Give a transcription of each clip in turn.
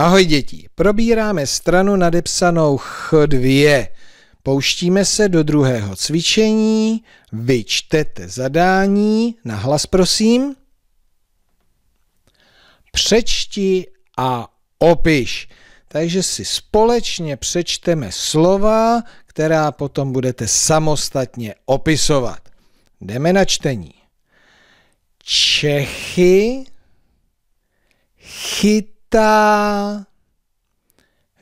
Ahoj děti, probíráme stranu nadepsanou Ch2. Pouštíme se do druhého cvičení, vyčtete zadání, na hlas prosím. Přečti a opiš. Takže si společně přečteme slova, která potom budete samostatně opisovat. Jdeme na čtení. Čechy chyt Cesta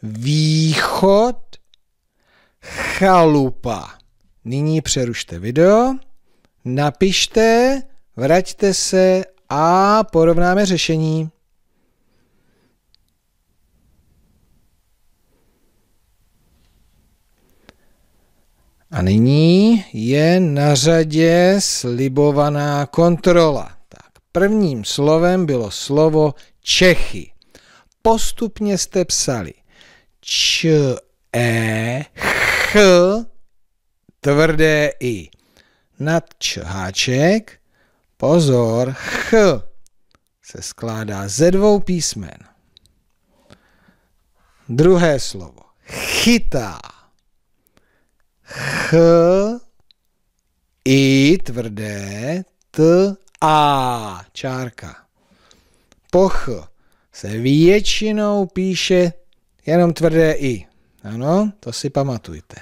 východ chalupa. Nyní přerušte video, napište, vraťte se a porovnáme řešení. A nyní je na řadě slibovaná kontrola. Tak prvním slovem bylo slovo Čechy postupně jste psali č, e, ch, tvrdé i. Nad č háček, pozor, ch se skládá ze dvou písmen. Druhé slovo. Chytá. Ch, i tvrdé, t, a, čárka. Poch se většinou píše jenom tvrdé i. Ano, to si pamatujte.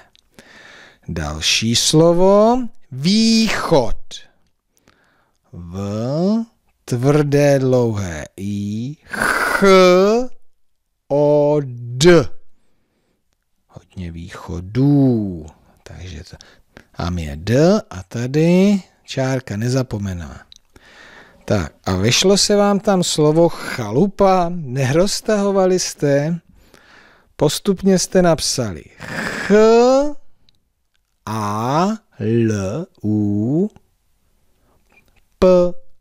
Další slovo, východ. V, tvrdé dlouhé i, ch, o, d. Hodně východů. Takže to, tam je d a tady čárka nezapomená. Tak a vyšlo se vám tam slovo chalupa, neroztahovali jste, postupně jste napsali ch, a, l, u, p,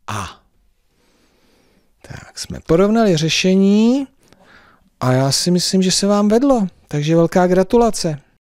a. Tak jsme porovnali řešení a já si myslím, že se vám vedlo. Takže velká gratulace.